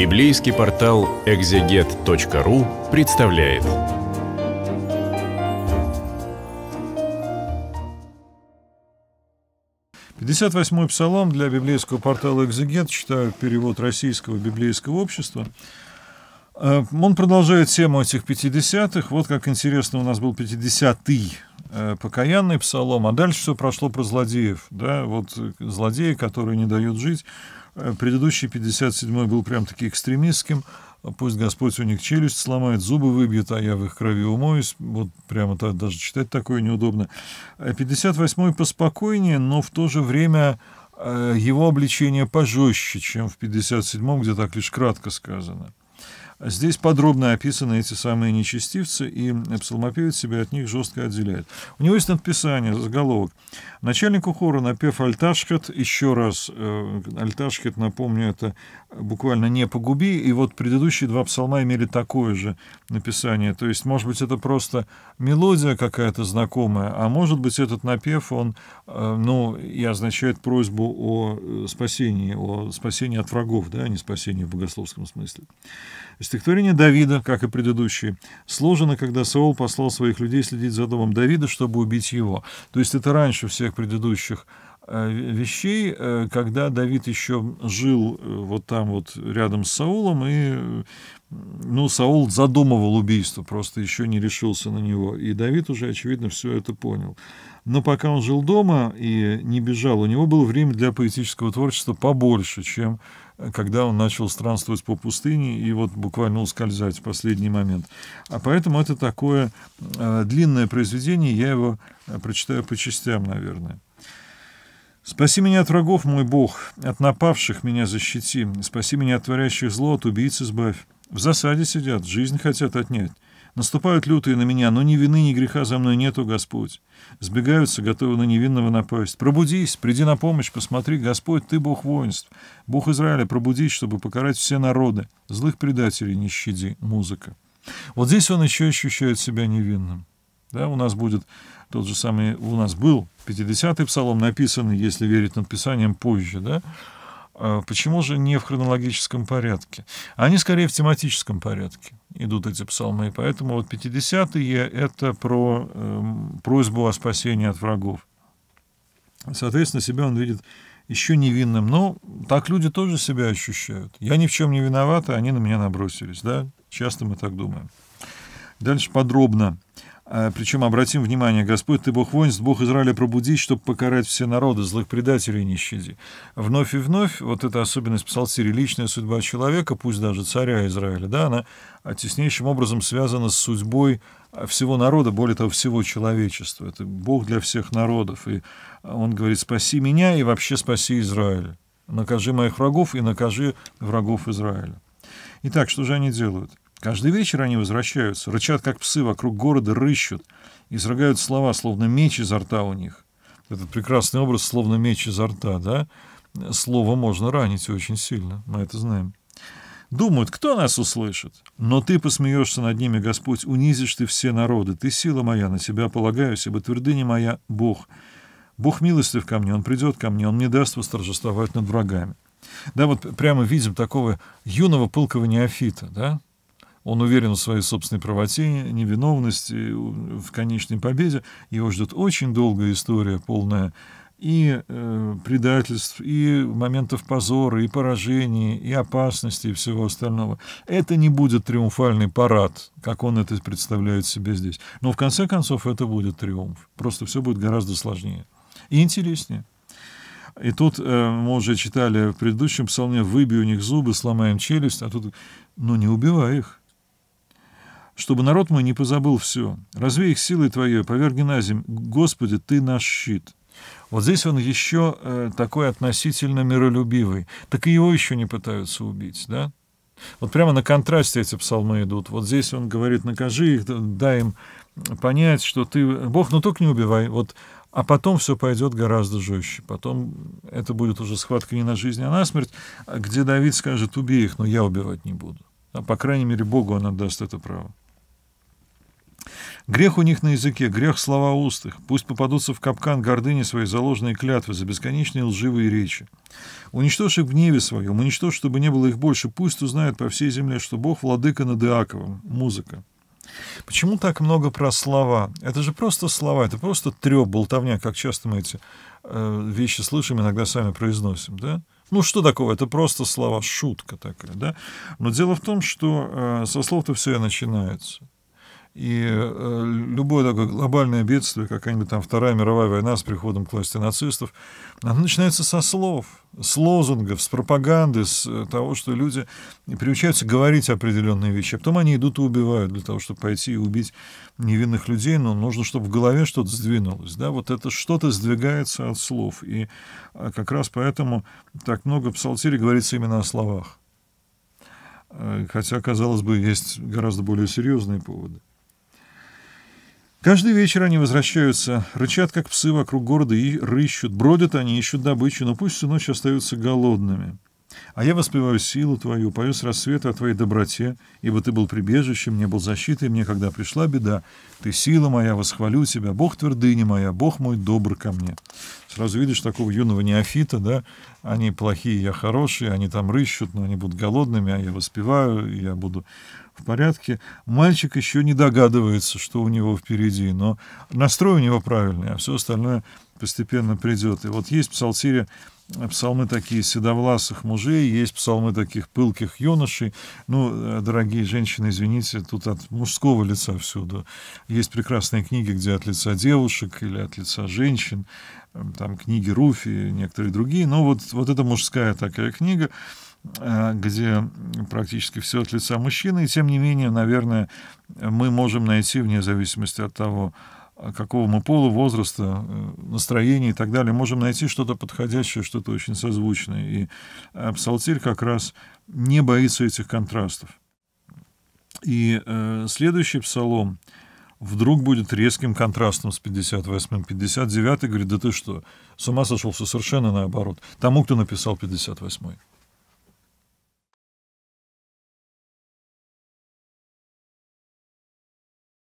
Библейский портал экзегет.ру представляет. Пятьдесят восьмой псалом для библейского портала «Экзегет», читаю перевод российского библейского общества. Э, он продолжает тему этих пятидесятых. Вот как интересно у нас был пятидесятый Э, покаянный псалом, а дальше все прошло про злодеев, да, вот э, злодеи, которые не дают жить. Э, предыдущий 57-й был прям-таки экстремистским, пусть Господь у них челюсть сломает, зубы выбьет, а я в их крови умоюсь. Вот прямо так, даже читать такое неудобно. 58-й поспокойнее, но в то же время его обличение пожестче, чем в 57-м, где так лишь кратко сказано. Здесь подробно описаны эти самые нечестивцы, и псалмопевец себя от них жестко отделяет. У него есть надписание, заголовок. Начальнику хора, напев «Альташкет», еще раз, э, «Альташкет», напомню, это буквально «не погуби», и вот предыдущие два псалма имели такое же написание. То есть, может быть, это просто мелодия какая-то знакомая, а может быть, этот напев, он, э, ну, и означает просьбу о э, спасении, о спасении от врагов, да, а не спасении в богословском смысле. Стихотворение Давида, как и предыдущие, сложено, когда Саул послал своих людей следить за домом Давида, чтобы убить его. То есть это раньше всех предыдущих э, вещей, э, когда Давид еще жил э, вот там вот рядом с Саулом, и, ну, Саул задумывал убийство, просто еще не решился на него, и Давид уже, очевидно, все это понял. Но пока он жил дома и не бежал, у него было время для поэтического творчества побольше, чем когда он начал странствовать по пустыне и вот буквально ускользать в последний момент. А поэтому это такое а, длинное произведение, я его а, прочитаю по частям, наверное. «Спаси меня от врагов, мой Бог, от напавших меня защити, спаси меня от творящих зло, от убийц избавь. В засаде сидят, жизнь хотят отнять». Наступают лютые на меня, но ни вины, ни греха за мной нету, Господь. Сбегаются, готовы на невинного напасть. Пробудись, приди на помощь, посмотри, Господь, ты Бог воинств. Бог Израиля, пробудись, чтобы покарать все народы. Злых предателей не щади, музыка. Вот здесь он еще ощущает себя невинным. Да, у нас будет тот же самый, у нас был 50-й псалом, написанный, если верить над позже, да, а почему же не в хронологическом порядке? Они скорее в тематическом порядке идут эти псалмы. И поэтому вот 50-е — это про э, просьбу о спасении от врагов. Соответственно, себя он видит еще невинным. Но так люди тоже себя ощущают. Я ни в чем не виноват, а они на меня набросились. Да? Часто мы так думаем. Дальше подробно. А, Причем, обратим внимание, Господь, Ты Бог воинств, Бог Израиля пробудить, чтобы покарать все народы, злых предателей не щади. Вновь и вновь, вот эта особенность псалтири, личная судьба человека, пусть даже царя Израиля, да, она а, теснейшим образом связана с судьбой а, всего народа, более того, всего человечества. Это Бог для всех народов, и Он говорит, спаси меня и вообще спаси Израиль. Накажи моих врагов и накажи врагов Израиля. Итак, что же они делают? — Каждый вечер они возвращаются, рычат, как псы, вокруг города рыщут, изрыгают слова, словно меч изо рта у них. Этот прекрасный образ, словно меч изо рта, да? Слово можно ранить очень сильно, мы это знаем. Думают, кто нас услышит? Но ты посмеешься над ними, Господь, унизишь ты все народы. Ты сила моя, на тебя полагаюсь, ибо твердыня моя — Бог. Бог милостив ко мне, Он придет ко мне, Он мне даст восторжествовать над врагами. Да, вот прямо видим такого юного пылкого неофита, да, он уверен в своей собственной правоте, невиновности, в конечной победе. Его ждет очень долгая история, полная и э, предательств, и моментов позора, и поражений, и опасности, и всего остального. Это не будет триумфальный парад, как он это представляет себе здесь. Но в конце концов это будет триумф. Просто все будет гораздо сложнее и интереснее. И тут э, мы уже читали в предыдущем псалме «Выбей у них зубы, сломаем челюсть», а тут «Ну не убивай их, чтобы народ мой не позабыл все. Развей их силой Твоей, поверги на земь. Господи, Ты наш щит». Вот здесь он еще э, такой относительно миролюбивый. Так и его еще не пытаются убить, да? Вот прямо на контрасте эти псалмы идут. Вот здесь он говорит, накажи их, дай им понять, что ты... Бог, ну только не убивай. Вот а потом все пойдет гораздо жестче. Потом это будет уже схватка не на жизнь, а на смерть, где Давид скажет, убей их, но я убивать не буду. А, по крайней мере, Богу он отдаст это право. Грех у них на языке, грех слова устых. Пусть попадутся в капкан гордыни свои заложенные клятвы за бесконечные лживые речи. Уничтожь их в гневе своем, уничтожь, чтобы не было их больше. Пусть узнают по всей земле, что Бог владыка над Иаковым. Музыка. Почему так много про слова? Это же просто слова, это просто треп, болтовня, как часто мы эти э, вещи слышим, иногда сами произносим, да? Ну что такого, это просто слова, шутка такая, да? Но дело в том, что э, со слов-то все и начинается. И э, любое такое глобальное бедствие, какая-нибудь там Вторая мировая война с приходом к власти нацистов, оно начинается со слов, с лозунгов, с пропаганды, с э, того, что люди приучаются говорить определенные вещи. А потом они идут и убивают для того, чтобы пойти и убить невинных людей, но нужно, чтобы в голове что-то сдвинулось. Да? Вот это что-то сдвигается от слов. И а, как раз поэтому так много в псалтире говорится именно о словах. Э, хотя, казалось бы, есть гораздо более серьезные поводы. Каждый вечер они возвращаются, рычат, как псы, вокруг города и рыщут. Бродят они, ищут добычу, но пусть всю ночь остаются голодными. А я воспеваю силу твою, пою с рассвета о твоей доброте, ибо ты был прибежищем, мне был защитой, мне, когда пришла беда. Ты сила моя, восхвалю тебя, Бог твердыни моя, Бог мой добр ко мне сразу видишь такого юного неофита, да, они плохие, я хороший, они там рыщут, но они будут голодными, а я воспеваю, я буду в порядке. Мальчик еще не догадывается, что у него впереди, но настрой у него правильный, а все остальное постепенно придет. И вот есть в Псалтире псалмы такие седовласых мужей, есть псалмы таких пылких юношей. Ну, э, дорогие женщины, извините, тут от мужского лица всюду. Есть прекрасные книги, где от лица девушек или от лица женщин, там книги Руфи и некоторые другие. Но ну, вот, вот это мужская такая книга, э, где практически все от лица мужчины. И тем не менее, наверное, мы можем найти, вне зависимости от того, какого мы пола, возраста, э, настроения и так далее, можем найти что-то подходящее, что-то очень созвучное. И псалтирь как раз не боится этих контрастов. И э, следующий псалом вдруг будет резким контрастом с 58-м. 59-й говорит, да ты что, с ума сошел, все совершенно наоборот. Тому, кто написал 58-й.